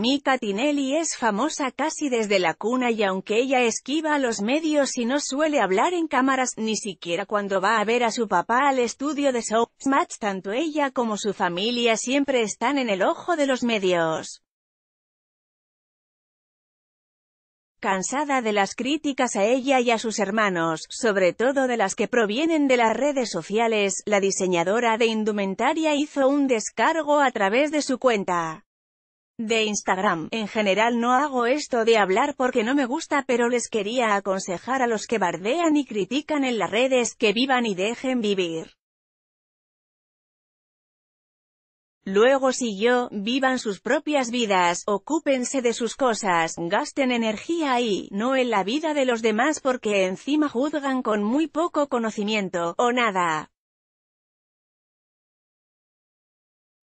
Mika Tinelli es famosa casi desde la cuna y aunque ella esquiva a los medios y no suele hablar en cámaras, ni siquiera cuando va a ver a su papá al estudio de Soap Match, tanto ella como su familia siempre están en el ojo de los medios. cansada de las críticas a ella y a sus hermanos, sobre todo de las que provienen de las redes sociales, la diseñadora de indumentaria hizo un descargo a través de su cuenta de Instagram. En general no hago esto de hablar porque no me gusta pero les quería aconsejar a los que bardean y critican en las redes, que vivan y dejen vivir. Luego yo, vivan sus propias vidas, ocúpense de sus cosas, gasten energía ahí, no en la vida de los demás porque encima juzgan con muy poco conocimiento, o nada.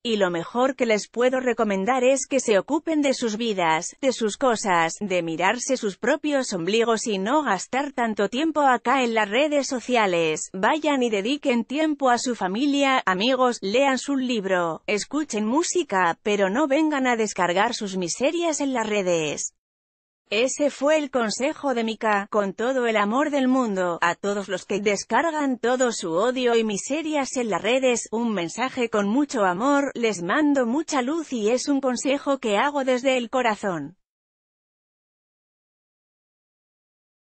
y lo mejor que les puedo recomendar es que se ocupen de sus vidas, de sus cosas, de mirarse sus propios ombligos y no gastar tanto tiempo acá en las redes sociales. Vayan y dediquen tiempo a su familia, amigos, lean su libro, escuchen música, pero no vengan a descargar sus miserias en las redes. Ese fue el consejo de Mika, con todo el amor del mundo, a todos los que descargan todo su odio y miserias en las redes, un mensaje con mucho amor, les mando mucha luz y es un consejo que hago desde el corazón.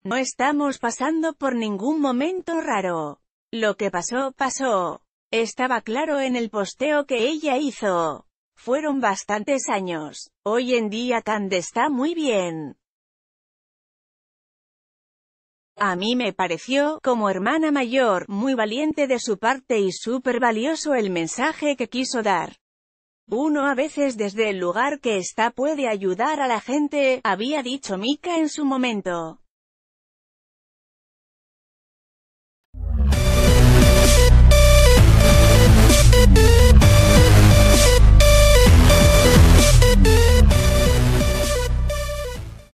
No estamos pasando por ningún momento raro. Lo que pasó, pasó. Estaba claro en el posteo que ella hizo. Fueron bastantes años. Hoy en día Cande está muy bien. A mí me pareció, como hermana mayor, muy valiente de su parte y súper valioso el mensaje que quiso dar. Uno a veces desde el lugar que está puede ayudar a la gente, había dicho Mika en su momento.